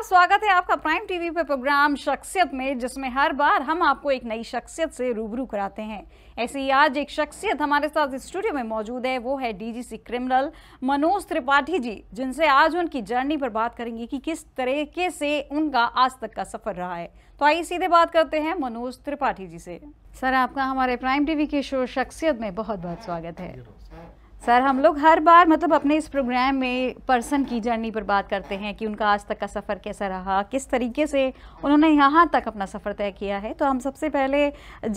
नमस्कार स्वागत है आपका प्राइम टीवी पर प्रोग्राम शख्सियत में जिसमें हर बार हम आपको एक नई शख्सियत से रूबरू कराते हैं ऐसे ही आज एक शख्सियत हमारे साथ स्टूडियो में मौजूद है वो है डीजीसी क्रिमिनल मनोज त्रिपाठी जी जिनसे आज उनकी जर्नी पर बात करेंगे कि किस तरीके से उनका आज तक का सफर रहा है तो आइए सीधे बात करते हैं मनोज त्रिपाठी जी से सर आपका हमारे प्राइम टीवी के शो शख्सियत में बहुत बहुत स्वागत है सर हम लोग हर बार मतलब अपने इस प्रोग्राम में पर्सन की जर्नी पर बात करते हैं कि उनका आज तक का सफ़र कैसा रहा किस तरीके से उन्होंने यहाँ तक अपना सफ़र तय किया है तो हम सबसे पहले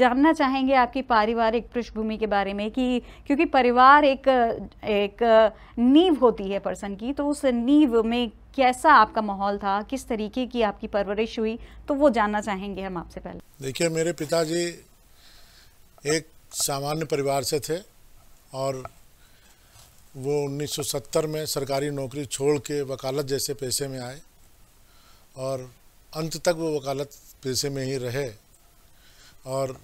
जानना चाहेंगे आपकी पारिवारिक पृष्ठभूमि के बारे में कि क्योंकि परिवार एक एक नींव होती है पर्सन की तो उस नींव में कैसा आपका माहौल था किस तरीके की आपकी परवरिश हुई तो वो जानना चाहेंगे हम आपसे पहले देखिए मेरे पिताजी एक सामान्य परिवार से थे और वो 1970 में सरकारी नौकरी छोड़ के वकालत जैसे पेशे में आए और अंत तक वो वकालत पेशे में ही रहे और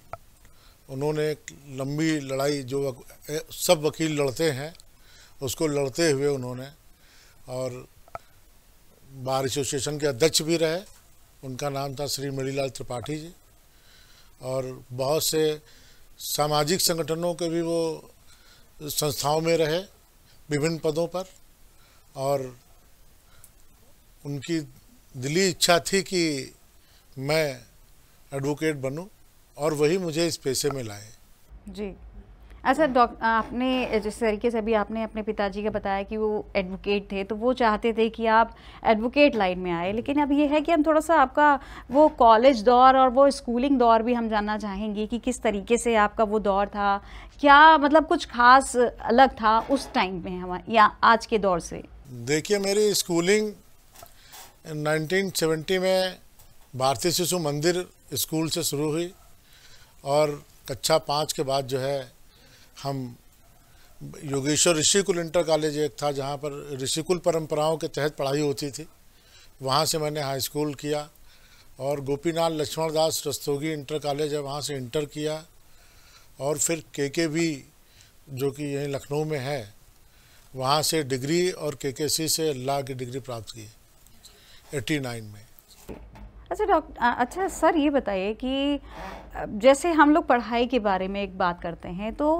उन्होंने एक लंबी लड़ाई जो वक, सब वकील लड़ते हैं उसको लड़ते हुए उन्होंने और बार एसोसिएशन के अध्यक्ष भी रहे उनका नाम था श्री मणिलाल त्रिपाठी जी और बहुत से सामाजिक संगठनों के भी वो संस्थाओं में रहे विभिन्न पदों पर और उनकी दिली इच्छा थी कि मैं एडवोकेट बनूं और वही मुझे इस पेशे में लाए जी अच्छा डॉक्टर आपने जिस तरीके से अभी आपने अपने पिताजी का बताया कि वो एडवोकेट थे तो वो चाहते थे कि आप एडवोकेट लाइन में आए लेकिन अब ये है कि हम थोड़ा सा आपका वो कॉलेज दौर और वो स्कूलिंग दौर भी हम जानना चाहेंगे कि किस तरीके से आपका वो दौर था क्या मतलब कुछ खास अलग था उस टाइम में हमारे या आज के दौर से देखिए मेरी स्कूलिंग सेवेंटी में भारतीय शिशु मंदिर स्कूल से शुरू हुई और कक्षा पाँच के बाद जो है हम योगेश्वर ऋषिकुल इंटर कॉलेज एक था जहाँ पर ऋषिकुल परंपराओं के तहत पढ़ाई होती थी वहाँ से मैंने हाई स्कूल किया और गोपीनाथ लक्ष्मण दास रस्तोगी इंटर कॉलेज है वहाँ से इंटर किया और फिर के के भी जो कि यहीं लखनऊ में है वहाँ से डिग्री और के के सी से अल्लाह की डिग्री प्राप्त की एट्टी नाइन में अच्छा डॉक्टर अच्छा सर ये बताइए कि जैसे हम लोग पढ़ाई के बारे में एक बात करते हैं तो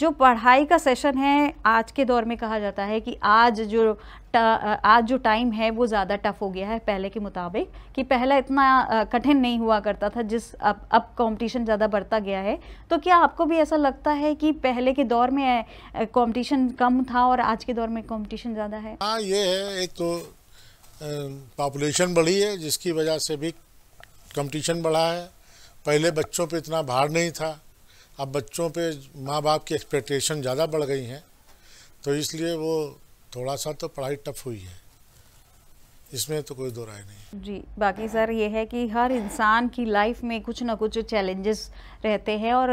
जो पढ़ाई का सेशन है आज के दौर में कहा जाता है कि आज जो आज जो टाइम है वो ज़्यादा टफ हो गया है पहले के मुताबिक कि पहला इतना कठिन नहीं हुआ करता था जिस अब अब कंपटीशन ज़्यादा बढ़ता गया है तो क्या आपको भी ऐसा लगता है कि पहले के दौर में कंपटीशन कम था और आज के दौर में कंपटीशन ज़्यादा है हाँ ये है एक तो पॉपुलेशन बढ़ी है जिसकी वजह से भी कॉम्पटिशन बढ़ा है पहले बच्चों पर इतना भार नहीं था अब बच्चों पे माँ बाप की एक्सपेक्टेशन ज़्यादा बढ़ गई हैं तो इसलिए वो थोड़ा सा तो पढ़ाई टफ हुई है इसमें तो कोई दो राय नहीं जी बाकी सर ये है कि हर इंसान की लाइफ में कुछ ना कुछ चैलेंजेस रहते हैं और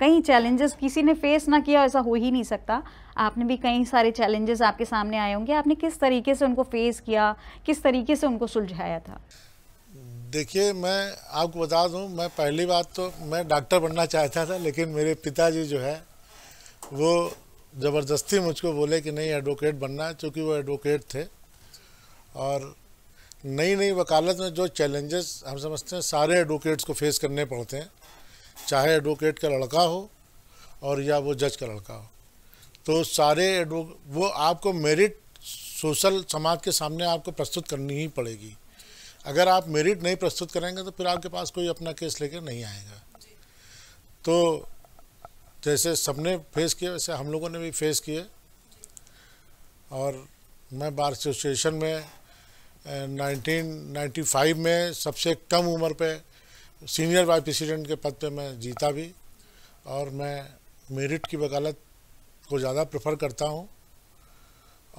कई चैलेंजेस किसी ने फेस ना किया ऐसा हो ही नहीं सकता आपने भी कई सारे चैलेंजेस आपके सामने आए होंगे आपने किस तरीके से उनको फेस किया किस तरीके से उनको सुलझाया था देखिए मैं आपको बता दूं मैं पहली बात तो मैं डॉक्टर बनना चाहता था लेकिन मेरे पिताजी जो है वो ज़बरदस्ती मुझको बोले कि नहीं एडवोकेट बनना है चूँकि वो एडवोकेट थे और नई नई वकालत में जो चैलेंजेस हम समझते हैं सारे एडवोकेट्स को फेस करने पड़ते हैं चाहे एडवोकेट का लड़का हो और या वो जज का लड़का हो तो सारे एडवो वो आपको मेरिट सोशल समाज के सामने आपको प्रस्तुत करनी ही पड़ेगी अगर आप मेरिट नहीं प्रस्तुत करेंगे तो फिर आपके पास कोई अपना केस लेकर नहीं आएगा तो जैसे सबने फेस किया वैसे हम लोगों ने भी फेस किए और मैं बार एसोसिएशन में 1995 में सबसे कम उम्र पे सीनियर वाइस प्रेसिडेंट के पद पे मैं जीता भी और मैं मेरिट की वकालत को ज़्यादा प्रेफर करता हूँ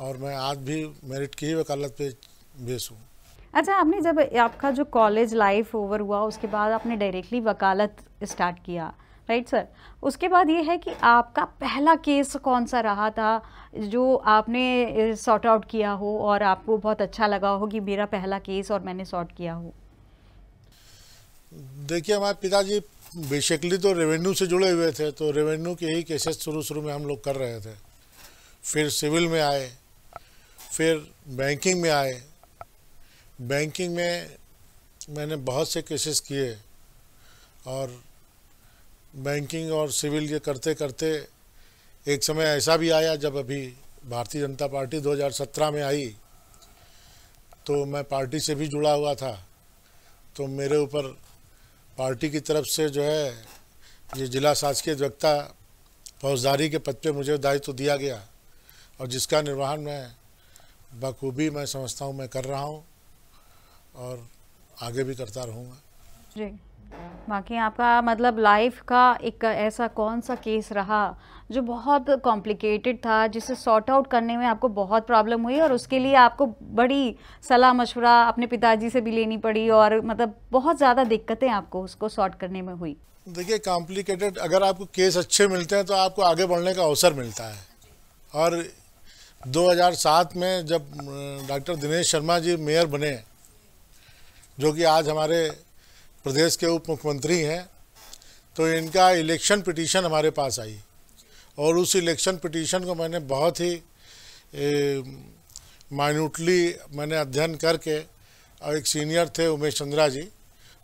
और मैं आज भी मेरिट की ही वकालत पे बेस हूँ अच्छा आपने जब आपका जो कॉलेज लाइफ ओवर हुआ उसके बाद आपने डायरेक्टली वकालत स्टार्ट किया राइट सर उसके बाद ये है कि आपका पहला केस कौन सा रहा था जो आपने सॉर्ट आउट किया हो और आपको बहुत अच्छा लगा हो कि मेरा पहला केस और मैंने सॉर्ट किया हो देखिए हमारे पिताजी बेसिकली तो रेवेन्यू से जुड़े हुए थे तो रेवेन्यू के ही केसेस शुरू शुरू में हम लोग कर रहे थे फिर सिविल में आए फिर बैंकिंग में आए बैंकिंग में मैंने बहुत से केसेस किए और बैंकिंग और सिविल ये करते करते एक समय ऐसा भी आया जब अभी भारतीय जनता पार्टी 2017 में आई तो मैं पार्टी से भी जुड़ा हुआ था तो मेरे ऊपर पार्टी की तरफ से जो है ये जिला शासकीय अधिवक्ता फौजदारी के पद पे मुझे दायित्व तो दिया गया और जिसका निर्वहन मैं बखूबी मैं समझता हूँ मैं कर रहा हूँ और आगे भी करता रहूँगा जी बाकी आपका मतलब लाइफ का एक ऐसा कौन सा केस रहा जो बहुत कॉम्प्लिकेटेड था जिसे सॉर्ट आउट करने में आपको बहुत प्रॉब्लम हुई और उसके लिए आपको बड़ी सलाह मशवरा अपने पिताजी से भी लेनी पड़ी और मतलब बहुत ज़्यादा दिक्कतें आपको उसको सॉर्ट करने में हुई देखिए कॉम्प्लिकेटेड अगर आपको केस अच्छे मिलते हैं तो आपको आगे बढ़ने का अवसर मिलता है और 2007 में जब डॉक्टर दिनेश शर्मा जी मेयर बने जो कि आज हमारे प्रदेश के उप मुख्यमंत्री हैं तो इनका इलेक्शन पिटीशन हमारे पास आई और उस इलेक्शन पिटीशन को मैंने बहुत ही माइन्यूटली मैंने अध्ययन करके और एक सीनियर थे उमेश चंद्रा जी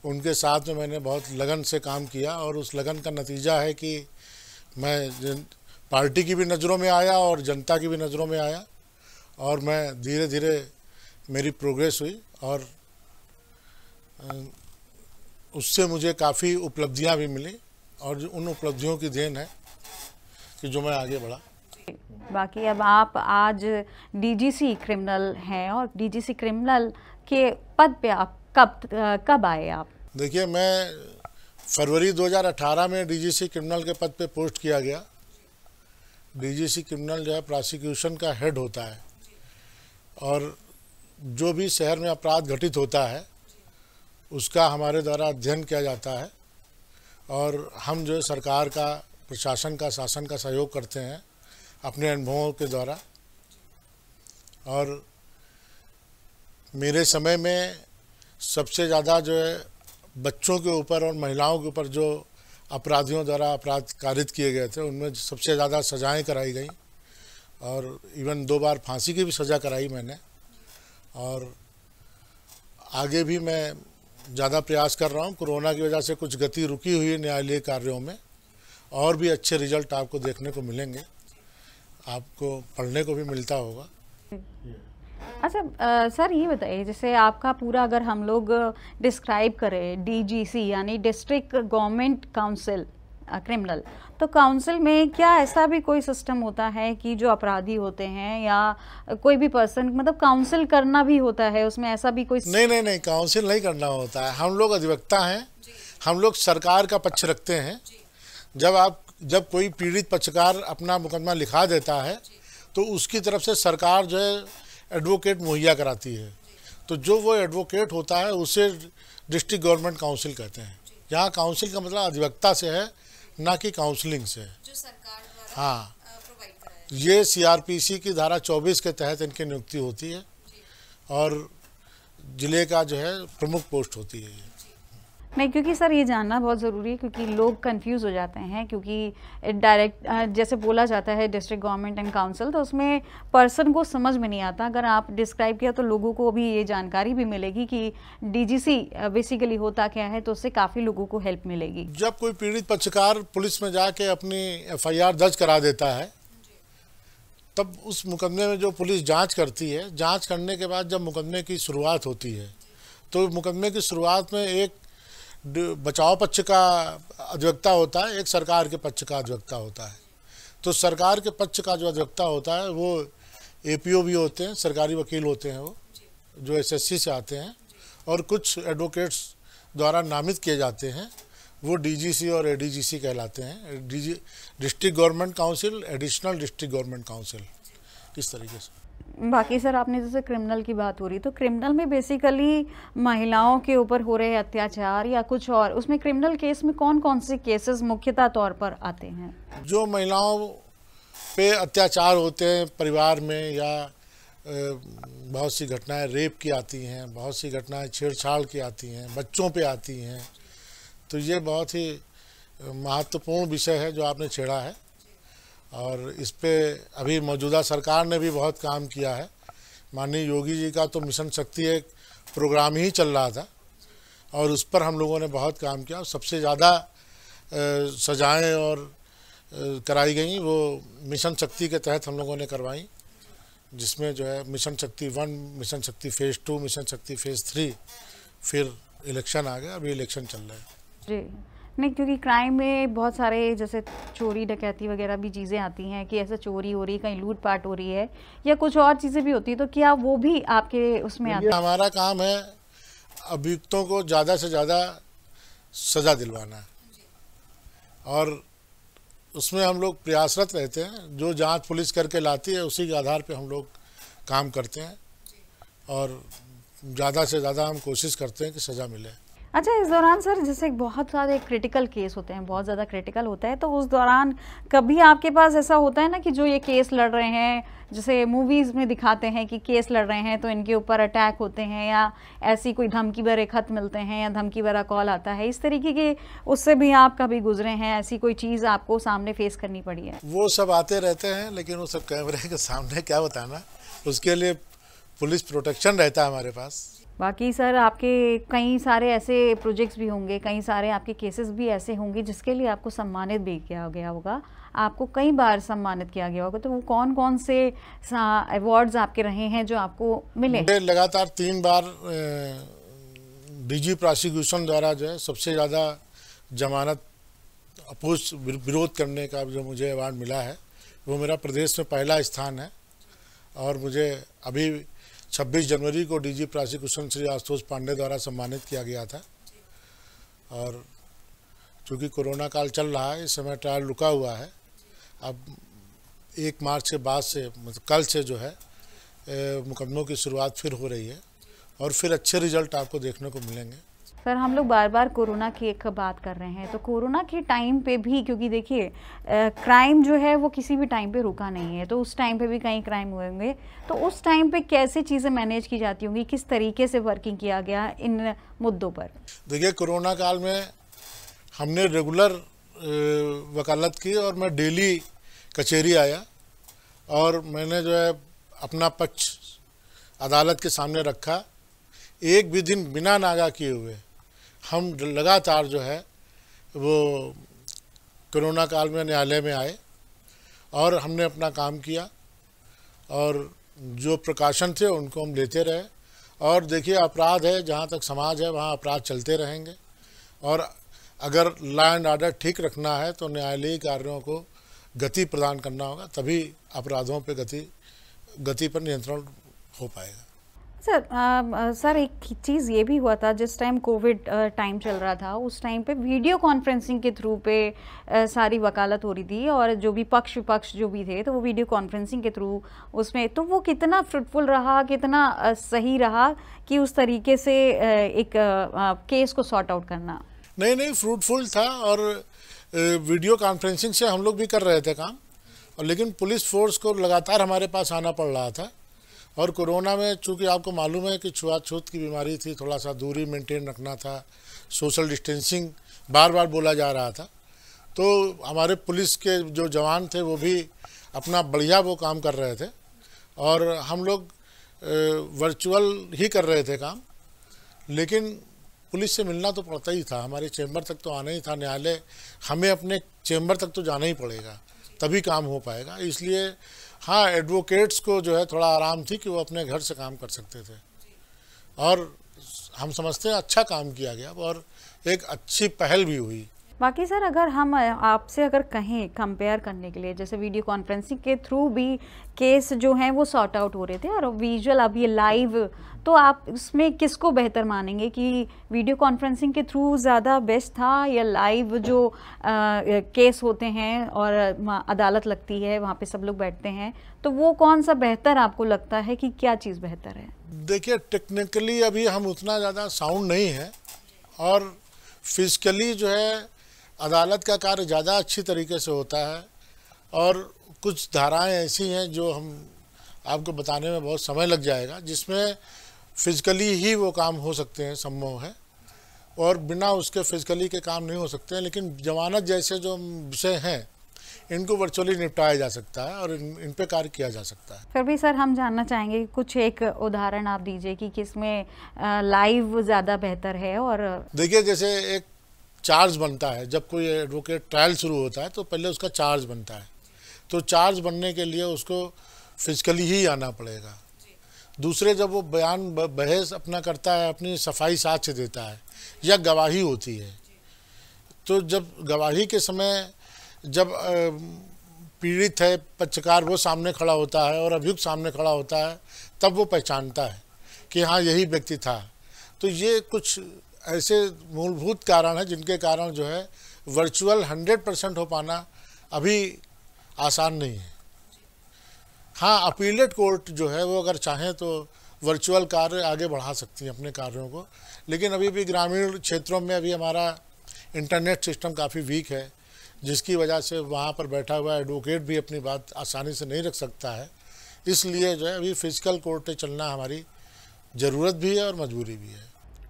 उनके साथ में मैंने बहुत लगन से काम किया और उस लगन का नतीजा है कि मैं पार्टी की भी नज़रों में आया और जनता की भी नज़रों में आया और मैं धीरे धीरे मेरी प्रोग्रेस हुई और उससे मुझे काफ़ी उपलब्धियां भी मिली और उन उपलब्धियों की देन है कि जो मैं आगे बढ़ा बाकी अब आप आज डीजीसी क्रिमिनल हैं और डीजीसी क्रिमिनल के पद पे आप कब कब आए आप देखिए मैं फरवरी 2018 में डीजीसी क्रिमिनल के पद पे पोस्ट किया गया डीजीसी क्रिमिनल जो है प्रोसिक्यूशन का हेड होता है और जो भी शहर में अपराध घटित होता है उसका हमारे द्वारा अध्ययन किया जाता है और हम जो सरकार का प्रशासन का शासन का सहयोग करते हैं अपने अनुभवों के द्वारा और मेरे समय में सबसे ज़्यादा जो है बच्चों के ऊपर और महिलाओं के ऊपर जो अपराधियों द्वारा अपराध कारित किए गए थे उनमें सबसे ज़्यादा सजाएं कराई गई और इवन दो बार फांसी की भी सज़ा कराई मैंने और आगे भी मैं ज़्यादा प्रयास कर रहा हूँ कोरोना की वजह से कुछ गति रुकी हुई है न्यायालय कार्यों में और भी अच्छे रिजल्ट आपको देखने को मिलेंगे आपको पढ़ने को भी मिलता होगा अच्छा सर ये बताइए जैसे आपका पूरा अगर हम लोग डिस्क्राइब करें डीजीसी यानी डिस्ट्रिक्ट गवर्नमेंट काउंसिल क्रिमिनल तो काउंसिल में क्या ऐसा भी कोई सिस्टम होता है कि जो अपराधी होते हैं या कोई भी पर्सन मतलब काउंसिल करना भी होता है उसमें ऐसा भी कोई नहीं नहीं नहीं काउंसिल नहीं करना होता है हम लोग अधिवक्ता हैं हम लोग सरकार का पक्ष रखते हैं जब आप जब कोई पीड़ित पक्षकार अपना मुकदमा लिखा देता है तो उसकी तरफ से सरकार जो है एडवोकेट मुहैया कराती है तो जो वो एडवोकेट होता है उसे डिस्ट्रिक्ट गवर्नमेंट काउंसिल कहते हैं यहाँ काउंसिल का मतलब अधिवक्ता से है ना कि काउंसलिंग से जो सरकार हाँ ये सीआरपीसी की धारा 24 के तहत इनकी नियुक्ति होती है और ज़िले का जो है प्रमुख पोस्ट होती है नहीं क्योंकि सर ये जानना बहुत ज़रूरी है क्योंकि लोग कंफ्यूज हो जाते हैं क्योंकि डायरेक्ट जैसे बोला जाता है डिस्ट्रिक्ट गवर्नमेंट एंड काउंसिल तो उसमें पर्सन को समझ में नहीं आता अगर आप डिस्क्राइब किया तो लोगों को भी ये जानकारी भी मिलेगी कि डीजीसी बेसिकली होता क्या है तो उससे काफ़ी लोगों को हेल्प मिलेगी जब कोई पीड़ित पक्षकार पुलिस में जाके अपनी एफ दर्ज करा देता है तब उस मुकदमे में जो पुलिस जाँच करती है जाँच करने के बाद जब मुकदमे की शुरुआत होती है तो मुकदमे की शुरुआत में एक बचाव पक्ष का अधिवक्ता होता है एक सरकार के पक्ष का अधिवक्ता होता है तो सरकार के पक्ष का जो अधिवक्ता होता है वो एपीओ भी होते हैं सरकारी वकील होते हैं वो जो एसएससी से आते हैं और कुछ एडवोकेट्स द्वारा नामित किए जाते हैं वो डीजीसी और एडीजीसी कहलाते हैं DG district government council additional district government council इस तरीके से बाकी सर आपने जैसे क्रिमिनल की बात हो रही तो क्रिमिनल में बेसिकली महिलाओं के ऊपर हो रहे अत्याचार या कुछ और उसमें क्रिमिनल केस में कौन कौन से केसेस मुख्यतः तौर पर आते हैं जो महिलाओं पे अत्याचार होते हैं परिवार में या बहुत सी घटनाएं रेप की आती हैं बहुत सी घटनाएं छेड़छाड़ की आती हैं बच्चों पे आती हैं तो ये बहुत ही महत्वपूर्ण विषय है जो आपने छेड़ा है और इस पर अभी मौजूदा सरकार ने भी बहुत काम किया है माननीय योगी जी का तो मिशन शक्ति एक प्रोग्राम ही चल रहा था और उस पर हम लोगों ने बहुत काम किया सबसे ज़्यादा सजाएं और कराई गई वो मिशन शक्ति के तहत हम लोगों ने करवाई जिसमें जो है mission Shakti one mission Shakti phase two mission Shakti phase three फिर इलेक्शन आ गया अभी इलेक्शन चल रहे हैं जी नहीं क्योंकि क्राइम में बहुत सारे जैसे चोरी डकैती वगैरह भी चीज़ें आती हैं कि ऐसे चोरी हो रही है कहीं लूटपाट हो रही है या कुछ और चीज़ें भी होती है तो क्या वो भी आपके उसमें आती हमारा काम है अभियुक्तों को ज़्यादा से ज़्यादा सज़ा दिलवाना और उसमें हम लोग प्रयासरत रहते हैं जो जांच पुलिस करके लाती है उसी के आधार पर हम लोग काम करते हैं और ज़्यादा से ज़्यादा हम कोशिश करते हैं कि सज़ा मिले अच्छा इस दौरान सर जैसे बहुत सारे क्रिटिकल केस होते हैं बहुत ज़्यादा क्रिटिकल होता है तो उस दौरान कभी आपके पास ऐसा होता है ना कि जो ये केस लड़ रहे हैं जैसे मूवीज़ में दिखाते हैं कि केस लड़ रहे हैं तो इनके ऊपर अटैक होते हैं या ऐसी कोई धमकी भरे खत मिलते हैं या धमकी भरा कॉल आता है इस तरीके के उससे भी आप कभी गुजरे हैं ऐसी कोई चीज़ आपको सामने फेस करनी पड़ी है वो सब आते रहते हैं लेकिन वो सब कैमरे के सामने क्या बताना उसके लिए पुलिस प्रोटेक्शन रहता है हमारे पास बाकी सर आपके कई सारे ऐसे प्रोजेक्ट्स भी होंगे कई सारे आपके केसेस भी ऐसे होंगे जिसके लिए आपको सम्मानित भी किया गया होगा आपको कई बार सम्मानित किया गया होगा तो वो कौन कौन से अवार्ड्स आपके रहे हैं जो आपको मिले लगातार तीन बार डीजी प्रोसिक्यूशन द्वारा जो है सबसे ज़्यादा जमानत अपोज विरोध करने का जो मुझे अवार्ड मिला है वो मेरा प्रदेश में पहला स्थान है और मुझे अभी छब्बीस जनवरी को डीजी प्रोसिक्यूशन श्री आशुतोष पांडे द्वारा सम्मानित किया गया था और चूँकि कोरोना काल चल रहा है इस समय ट्रायल रुका हुआ है अब एक मार्च के बाद से मतलब कल से जो है मुकदमों की शुरुआत फिर हो रही है और फिर अच्छे रिजल्ट आपको देखने को मिलेंगे सर हम लोग बार बार कोरोना की एक बात कर रहे हैं तो कोरोना के टाइम पे भी क्योंकि देखिए क्राइम जो है वो किसी भी टाइम पे रुका नहीं है तो उस टाइम पे भी कई क्राइम हुए होंगे तो उस टाइम पे कैसे चीज़ें मैनेज की जाती होंगी किस तरीके से वर्किंग किया गया इन मुद्दों पर देखिए कोरोना काल में हमने रेगुलर वकालत की और मैं डेली कचहरी आया और मैंने जो है अपना पक्ष अदालत के सामने रखा एक भी दिन बिना नागा किए हुए हम लगातार जो है वो कोरोना काल में न्यायालय में आए और हमने अपना काम किया और जो प्रकाशन थे उनको हम लेते रहे और देखिए अपराध है जहाँ तक समाज है वहाँ अपराध चलते रहेंगे और अगर लॉ एंड ऑर्डर ठीक रखना है तो न्यायालयी कार्यों को गति प्रदान करना होगा तभी अपराधों पर गति गति पर नियंत्रण हो पाएगा सर um, uh, सर एक चीज़ ये भी हुआ था जिस टाइम कोविड टाइम चल रहा था उस टाइम पे वीडियो कॉन्फ्रेंसिंग के थ्रू पे आ, uh, सारी वकालत हो रही थी और जो भी पक्ष विपक्ष जो भी थे तो वो वीडियो कॉन्फ्रेंसिंग के थ्रू उसमें तो वो कितना फ्रूटफुल रहा कितना आ, uh, सही रहा कि उस तरीके से आ, एक केस को सॉर्ट आउट करना नहीं नहीं फ्रूटफुल था और वीडियो कॉन्फ्रेंसिंग से हम लोग भी कर रहे थे काम और लेकिन पुलिस फोर्स को लगातार हमारे पास आना पड़ रहा था और कोरोना में चूँकि आपको मालूम है कि छुआछूत की बीमारी थी थोड़ा सा दूरी मेंटेन रखना था सोशल डिस्टेंसिंग बार बार बोला जा रहा था तो हमारे पुलिस के जो जवान थे वो भी अपना बढ़िया वो काम कर रहे थे और हम लोग वर्चुअल ही कर रहे थे काम लेकिन पुलिस से मिलना तो पड़ता ही था हमारे चैम्बर तक तो आना ही था न्यायालय हमें अपने चैम्बर तक तो जाना ही पड़ेगा तभी काम हो पाएगा इसलिए हाँ एडवोकेट्स को जो है थोड़ा आराम थी कि वो अपने घर से काम कर सकते थे और हम समझते हैं अच्छा काम किया गया और एक अच्छी पहल भी हुई बाकी सर अगर हम आपसे अगर कहें कंपेयर करने के लिए जैसे वीडियो कॉन्फ्रेंसिंग के थ्रू भी केस जो हैं वो सॉर्ट आउट हो रहे थे और विजुअल अब ये लाइव तो आप इसमें किसको बेहतर मानेंगे कि वीडियो कॉन्फ्रेंसिंग के थ्रू ज़्यादा बेस्ट था या लाइव जो आ, केस होते हैं और अदालत लगती है वहाँ पे सब लोग बैठते हैं तो वो कौन सा बेहतर आपको लगता है कि क्या चीज़ बेहतर है देखिए टेक्निकली अभी हम उतना ज़्यादा साउंड नहीं है और फिजिकली जो है अदालत का कार्य ज़्यादा अच्छी तरीके से होता है और कुछ धाराएं ऐसी हैं जो हम आपको बताने में बहुत समय लग जाएगा जिसमें फिज़िकली ही वो काम हो सकते हैं संभव है और बिना उसके फिज़िकली के काम नहीं हो सकते हैं लेकिन जमानत जैसे जो विषय हैं इनको वर्चुअली निपटाया जा सकता है और इन, इन पे कार्य किया जा सकता है फिर भी सर हम जानना चाहेंगे कुछ एक उदाहरण आप दीजिए कि किसमें लाइव ज़्यादा बेहतर है और देखिए जैसे एक चार्ज बनता है जब कोई एडवोकेट ट्रायल शुरू होता है तो पहले उसका चार्ज बनता है तो चार्ज बनने के लिए उसको फिजिकली ही आना पड़ेगा दूसरे जब वो बयान बहस अपना करता है अपनी सफाई से देता है या गवाही होती है तो जब गवाही के समय जब पीड़ित है पक्षकार वो सामने खड़ा होता है और अभियुक्त सामने खड़ा होता है तब वो पहचानता है कि हाँ यही व्यक्ति था तो ये कुछ ऐसे मूलभूत कारण हैं जिनके कारण जो है वर्चुअल 100 परसेंट हो पाना अभी आसान नहीं है हाँ अपीलेट कोर्ट जो है वो अगर चाहें तो वर्चुअल कार्य आगे बढ़ा सकती हैं अपने कार्यों को लेकिन अभी भी ग्रामीण क्षेत्रों में अभी हमारा इंटरनेट सिस्टम काफ़ी वीक है जिसकी वजह से वहाँ पर बैठा हुआ एडवोकेट भी अपनी बात आसानी से नहीं रख सकता है इसलिए जो है अभी फिजिकल कोर्ट चलना हमारी ज़रूरत भी है और मजबूरी भी है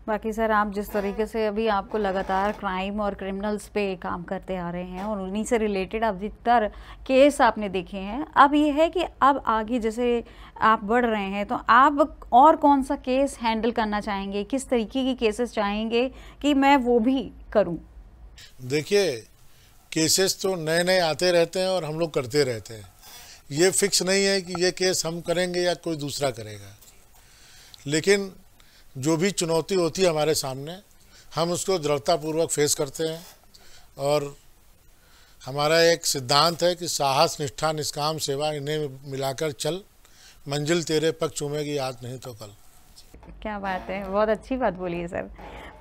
बाकी सर आप जिस तरीके से अभी आपको लगातार क्राइम और क्रिमिनल्स पे काम करते आ रहे हैं और उन्हीं से रिलेटेड अधिकतर केस आपने देखे हैं अब ये है कि अब आगे जैसे आप बढ़ रहे हैं तो आप और कौन सा केस हैंडल करना चाहेंगे किस तरीके की केसेस चाहेंगे कि मैं वो भी करूँ देखिए केसेस तो नए नए आते रहते हैं और हम लोग करते रहते हैं ये फिक्स नहीं है कि ये केस हम करेंगे या कोई दूसरा करेगा लेकिन जो भी चुनौती होती है हमारे सामने हम उसको दृढ़तापूर्वक फेस करते हैं और हमारा एक सिद्धांत है कि साहस निष्ठा निष्काम सेवा इन्हें मिलाकर चल मंजिल तेरे पग चूमेगी आज नहीं तो कल क्या बात है बहुत अच्छी बात बोली है सर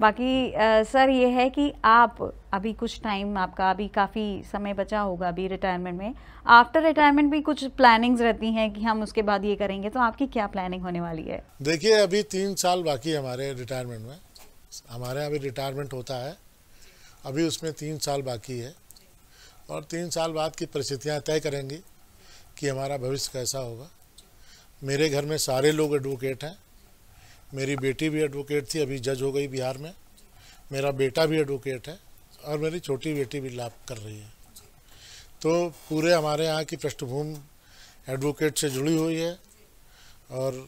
बाकी आ, सर ये है कि आप अभी कुछ टाइम आपका अभी काफ़ी समय बचा होगा अभी रिटायरमेंट में आफ्टर रिटायरमेंट भी कुछ प्लानिंग्स रहती हैं कि हम उसके बाद ये करेंगे तो आपकी क्या प्लानिंग होने वाली है देखिए अभी तीन साल बाकी है हमारे रिटायरमेंट में हमारे अभी रिटायरमेंट होता है अभी उसमें तीन साल बाकी है और तीन साल बाद की परिस्थितियाँ तय करेंगी कि हमारा भविष्य कैसा होगा मेरे घर में सारे लोग एडवोकेट हैं मेरी बेटी भी एडवोकेट थी अभी जज हो गई बिहार में मेरा बेटा भी एडवोकेट है और मेरी छोटी बेटी भी लाभ कर रही है तो पूरे हमारे यहाँ की पृष्ठभूमि एडवोकेट से जुड़ी हुई है और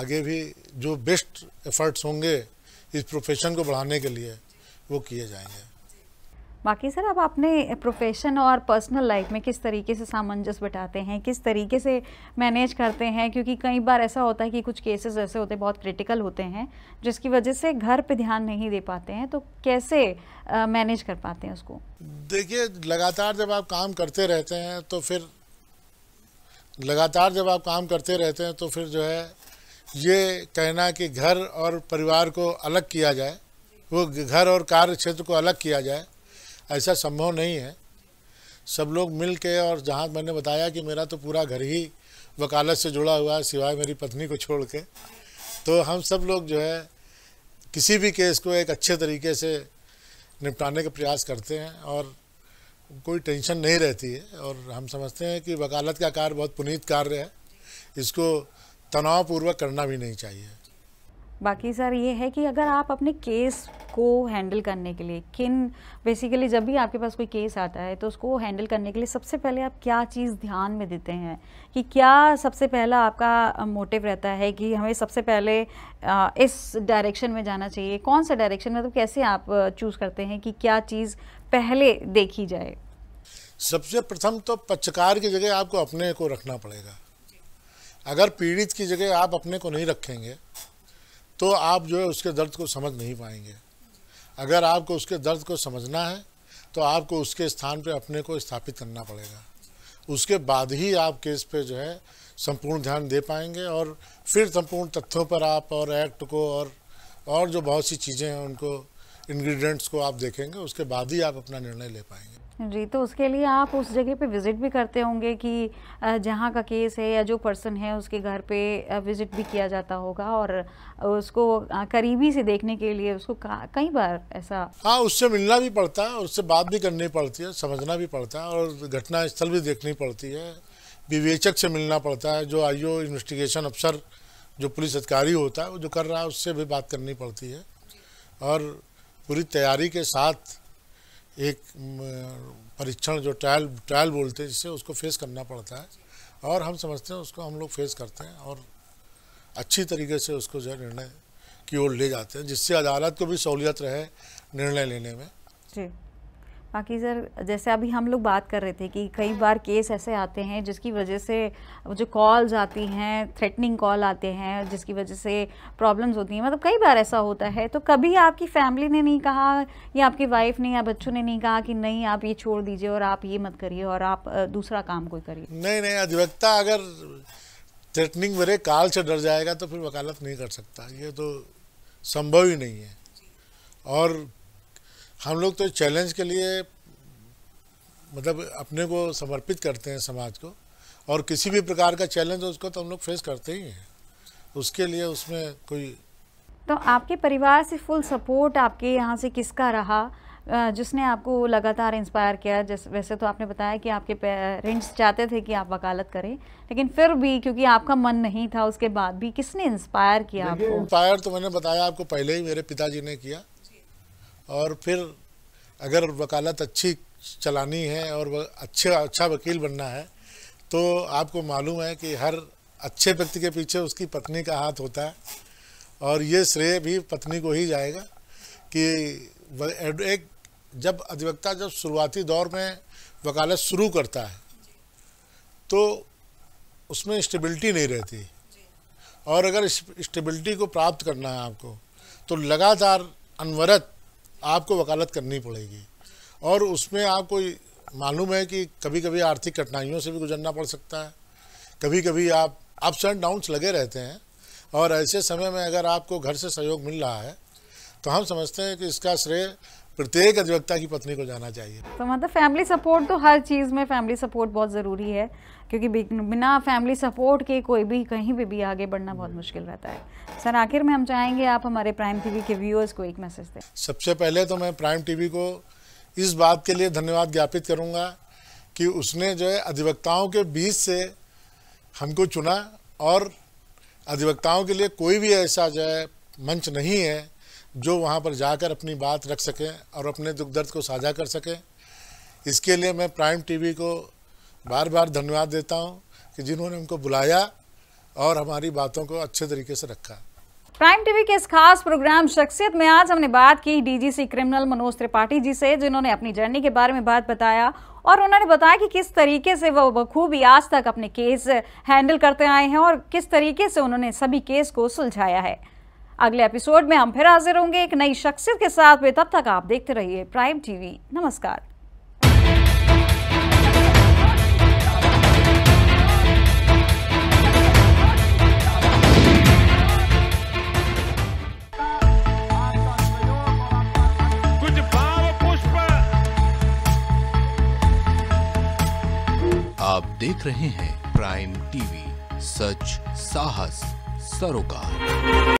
आगे भी जो बेस्ट एफर्ट्स होंगे इस प्रोफेशन को बढ़ाने के लिए वो किए जाएंगे बाकी सर आप अपने प्रोफेशन और पर्सनल लाइफ में किस तरीके से सामंजस्य बिठाते हैं किस तरीके से मैनेज करते हैं क्योंकि कई बार ऐसा होता है कि कुछ केसेस ऐसे होते हैं बहुत क्रिटिकल होते हैं जिसकी वजह से घर पे ध्यान नहीं दे पाते हैं तो कैसे मैनेज कर पाते हैं उसको देखिए लगातार जब आप काम करते रहते हैं तो फिर लगातार जब आप काम करते रहते हैं तो फिर जो है ये कहना कि घर और परिवार को अलग किया जाए वो घर और कार्य क्षेत्र को अलग किया जाए ऐसा संभव नहीं है सब लोग मिल के और जहाँ मैंने बताया कि मेरा तो पूरा घर ही वकालत से जुड़ा हुआ है सिवाय मेरी पत्नी को छोड़ के तो हम सब लोग जो है किसी भी केस को एक अच्छे तरीके से निपटाने का प्रयास करते हैं और कोई टेंशन नहीं रहती है और हम समझते हैं कि वकालत का कार्य बहुत पुनीत कार्य है इसको तनावपूर्वक करना भी नहीं चाहिए बाकी सर ये है कि अगर आप अपने केस को हैंडल करने के लिए किन बेसिकली जब भी आपके पास कोई केस आता है तो उसको हैंडल करने के लिए सबसे पहले आप क्या चीज़ ध्यान में देते हैं कि क्या सबसे पहला आपका मोटिव रहता है कि हमें सबसे पहले इस डायरेक्शन में जाना चाहिए कौन सा डायरेक्शन मतलब तो कैसे आप चूज़ करते हैं कि क्या चीज़ पहले देखी जाए सबसे प्रथम तो पक्षकार की जगह आपको अपने को रखना पड़ेगा अगर पीड़ित की जगह आप अपने को नहीं रखेंगे तो आप जो है उसके दर्द को समझ नहीं पाएंगे अगर आपको उसके दर्द को समझना है तो आपको उसके स्थान पे अपने को स्थापित करना पड़ेगा उसके बाद ही आप केस पे जो है संपूर्ण ध्यान दे पाएंगे और फिर संपूर्ण तथ्यों पर आप और एक्ट को और और जो बहुत सी चीज़ें हैं उनको इंग्रेडिएंट्स को आप देखेंगे उसके बाद ही आप अपना निर्णय ले पाएंगे जी तो उसके लिए आप उस जगह पे विज़िट भी करते होंगे कि जहाँ का केस है या जो पर्सन है उसके घर पे विज़िट भी किया जाता होगा और उसको करीबी से देखने के लिए उसको कई बार ऐसा हाँ उससे मिलना भी पड़ता है उससे बात भी करनी पड़ती है समझना भी पड़ता है और घटना स्थल भी देखनी पड़ती है विवेचक से मिलना पड़ता है जो आईओ इन्वेस्टिगेशन अफसर जो पुलिस अधिकारी होता है वो जो कर रहा है उससे भी बात करनी पड़ती है और पूरी तैयारी के साथ एक परीक्षण जो ट्रायल ट्रायल बोलते हैं जिससे उसको फेस करना पड़ता है और हम समझते हैं उसको हम लोग फेस करते हैं और अच्छी तरीके से उसको जो है निर्णय की ओर ले जाते हैं जिससे अदालत को भी सहूलियत रहे निर्णय लेने में जी बाकी सर जैसे अभी हम लोग बात कर रहे थे कि कई हाँ। बार केस ऐसे आते हैं जिसकी वजह से जो कॉल्स आती हैं थ्रेटनिंग कॉल आते हैं जिसकी वजह से प्रॉब्लम्स होती हैं मतलब कई बार ऐसा होता है तो कभी आपकी फैमिली ने नहीं कहा या आपकी वाइफ ने या बच्चों ने नहीं कहा कि नहीं आप ये छोड़ दीजिए और आप ये मत करिए और आप दूसरा काम कोई करिए नहीं नहीं अधिवक्ता अगर थ्रेटनिंग मेरे काल से डर जाएगा तो फिर वकालत नहीं कर सकता ये तो संभव ही नहीं है और हम लोग तो चैलेंज के लिए मतलब अपने को समर्पित करते हैं समाज को और किसी भी प्रकार का चैलेंज उसको तो हम लोग फेस करते ही हैं उसके लिए उसमें कोई तो आपके परिवार से फुल सपोर्ट आपके यहाँ से किसका रहा जिसने आपको लगातार इंस्पायर किया जैसे वैसे तो आपने बताया कि आपके पेरेंट्स चाहते थे कि आप वकालत करें लेकिन फिर भी क्योंकि आपका मन नहीं था उसके बाद भी किसने इंस्पायर किया आपको इंस्पायर तो मैंने बताया आपको पहले ही मेरे पिताजी ने किया और फिर अगर वकालत अच्छी चलानी है और अच्छे अच्छा वकील बनना है तो आपको मालूम है कि हर अच्छे व्यक्ति के पीछे उसकी पत्नी का हाथ होता है और ये श्रेय भी पत्नी को ही जाएगा कि एक जब अधिवक्ता जब शुरुआती दौर में वकालत शुरू करता है तो उसमें स्टेबिलिटी नहीं रहती और अगर स्टेबिलिटी को प्राप्त करना है आपको तो लगातार अनवरत आपको वकालत करनी पड़ेगी और उसमें आपको मालूम है कि कभी कभी आर्थिक कठिनाइयों से भी गुजरना पड़ सकता है कभी कभी आप अप्स एंड डाउन्स लगे रहते हैं और ऐसे समय में अगर आपको घर से सहयोग मिल रहा है तो हम समझते हैं कि इसका श्रेय प्रत्येक अधिवक्ता की पत्नी को जाना चाहिए तो मतलब फैमिली सपोर्ट तो हर चीज़ में फैमिली सपोर्ट बहुत ज़रूरी है क्योंकि बिना फैमिली सपोर्ट के कोई भी कहीं भी, भी आगे बढ़ना बहुत मुश्किल रहता है सर आखिर में हम चाहेंगे आप हमारे प्राइम टीवी के व्यूअर्स को एक मैसेज दें सबसे पहले तो मैं प्राइम टीवी को इस बात के लिए धन्यवाद ज्ञापित करूंगा कि उसने जो है अधिवक्ताओं के बीच से हमको चुना और अधिवक्ताओं के लिए कोई भी ऐसा जो है मंच नहीं है जो वहाँ पर जाकर अपनी बात रख सकें और अपने दुख दर्द को साझा कर सकें इसके लिए मैं प्राइम टीवी को बार बार धन्यवाद देता हूँ कि जिन्होंने हमको बुलाया और हमारी बातों को अच्छे तरीके से रखा प्राइम टीवी के इस खास प्रोग्राम शख्सियत में आज हमने बात की डीजीसी क्रिमिनल मनोज त्रिपाठी जी से जिन्होंने अपनी जर्नी के बारे में बात बताया और उन्होंने बताया कि किस तरीके से वह बखूबी आज तक अपने केस हैंडल करते आए हैं और किस तरीके से उन्होंने सभी केस को सुलझाया है अगले एपिसोड में हम फिर हाजिर होंगे एक नई शख्सियत के साथ में तब तक आप देखते रहिए प्राइम टीवी नमस्कार आप देख रहे हैं प्राइम टीवी सच साहस सरोकार